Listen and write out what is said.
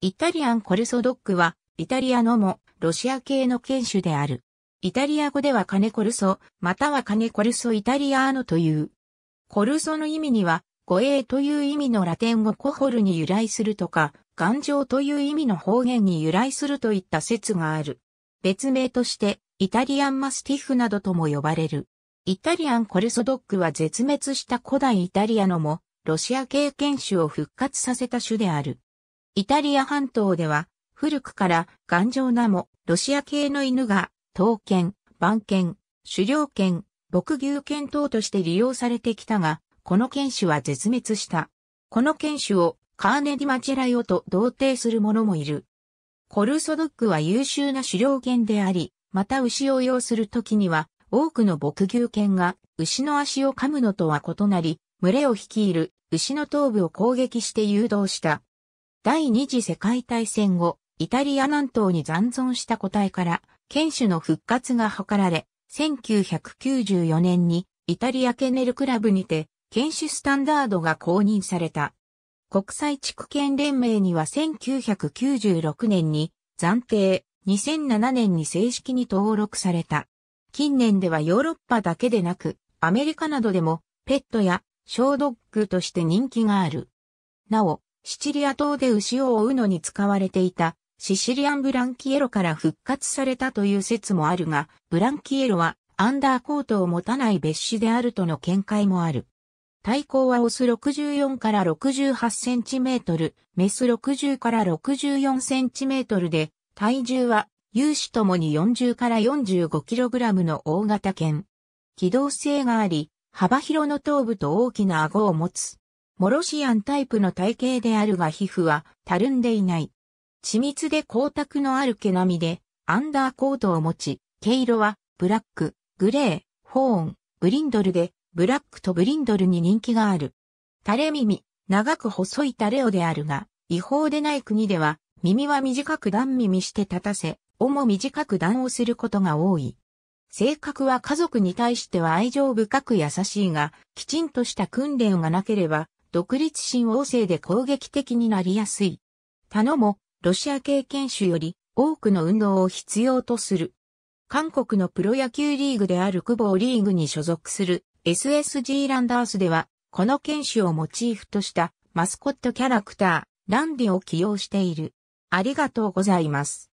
イタリアンコルソドッグは、イタリアのも、ロシア系の犬種である。イタリア語ではカネコルソ、またはカネコルソイタリアーノという。コルソの意味には、護衛という意味のラテン語コホルに由来するとか、頑丈という意味の方言に由来するといった説がある。別名として、イタリアンマスティフなどとも呼ばれる。イタリアンコルソドッグは絶滅した古代イタリアのも、ロシア系犬種を復活させた種である。イタリア半島では、古くから頑丈なも、ロシア系の犬が、刀剣、番犬、狩猟犬、牧牛犬等として利用されてきたが、この犬種は絶滅した。この犬種をカーネディマチェラヨと同定する者もいる。コルソドッグは優秀な狩猟犬であり、また牛を用するときには、多くの牧牛犬が牛の足を噛むのとは異なり、群れを率いる牛の頭部を攻撃して誘導した第二次世界大戦後、イタリア南東に残存した個体から、犬種の復活が図られ、1994年にイタリアケネルクラブにて、犬種スタンダードが公認された。国際地区犬連盟には1996年に暫定、2007年に正式に登録された。近年ではヨーロッパだけでなく、アメリカなどでもペットや小ドッグとして人気がある。なお、シチリア島で牛を追うのに使われていたシシリアンブランキエロから復活されたという説もあるが、ブランキエロはアンダーコートを持たない別種であるとの見解もある。体高はオス64から68センチメートル、メス60から64センチメートルで、体重は、有志ともに40から45キログラムの大型犬。機動性があり、幅広の頭部と大きな顎を持つ。モロシアンタイプの体型であるが皮膚はたるんでいない。緻密で光沢のある毛並みで、アンダーコートを持ち、毛色はブラック、グレー、ホーン、ブリンドルで、ブラックとブリンドルに人気がある。垂れ耳、長く細い垂れ尾であるが、違法でない国では、耳は短く段耳して立たせ、尾も短く段をすることが多い。性格は家族に対しては愛情深く優しいが、きちんとした訓練がなければ、独立心旺盛で攻撃的になりやすい。他のも、ロシア系犬種より多くの運動を必要とする。韓国のプロ野球リーグである久保リーグに所属する SSG ランダースでは、この犬種をモチーフとしたマスコットキャラクター、ランディを起用している。ありがとうございます。